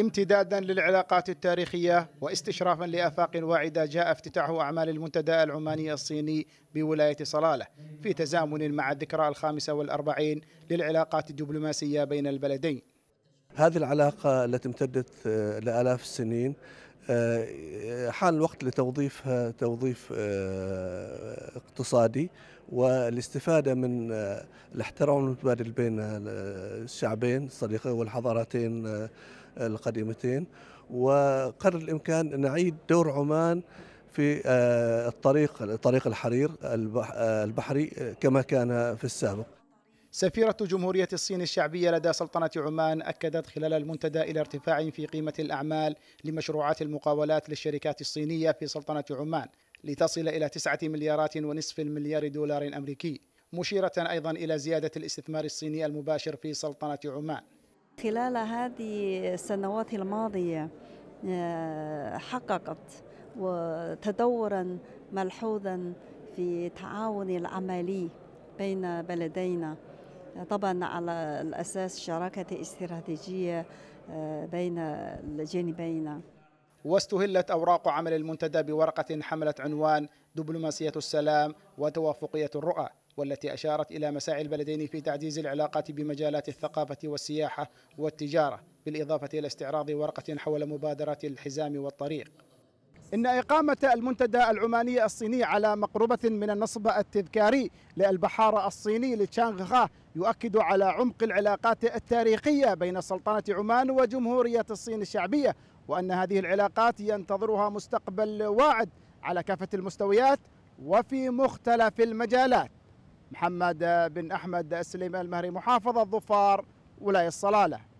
امتدادا للعلاقات التاريخية واستشرافا لآفاق واعدة جاء افتتاح أعمال المنتدى العماني الصيني بولاية صلالة في تزامن مع الذكرى الخامسة والأربعين للعلاقات الدبلوماسية بين البلدين هذه العلاقة التي امتدت آه، لآلاف السنين آه، حان الوقت لتوظيفها توظيف آه، اقتصادي والاستفادة من الاحترام المتبادل بين الشعبين الصديقين والحضارتين القديمتين وقدر الإمكان نعيد دور عمان في الطريق طريق الحرير البحري كما كان في السابق سفيرة جمهورية الصين الشعبية لدى سلطنة عمان أكدت خلال المنتدى إلى ارتفاع في قيمة الأعمال لمشروعات المقاولات للشركات الصينية في سلطنة عمان لتصل إلى 9 مليارات ونصف المليار دولار أمريكي مشيرة أيضا إلى زيادة الاستثمار الصيني المباشر في سلطنة عمان خلال هذه السنوات الماضية آه، حققت وتدورا ملحوظا في التعاون العملي بين بلدينا طبعا على الأساس شراكة استراتيجية آه، بين الجانبين واستهلت أوراق عمل المنتدى بورقة حملت عنوان دبلوماسية السلام وتوافقية الرؤى والتي أشارت إلى مساعي البلدين في تعزيز العلاقات بمجالات الثقافة والسياحة والتجارة بالإضافة إلى استعراض ورقة حول مبادرات الحزام والطريق إن إقامة المنتدى العماني الصيني على مقربة من النصب التذكاري للبحارة الصيني لتشانغخا يؤكد على عمق العلاقات التاريخية بين سلطنة عمان وجمهورية الصين الشعبية وأن هذه العلاقات ينتظرها مستقبل واعد على كافة المستويات وفي مختلف المجالات محمد بن أحمد السليمان المهري محافظة الظفار ولاية الصلالة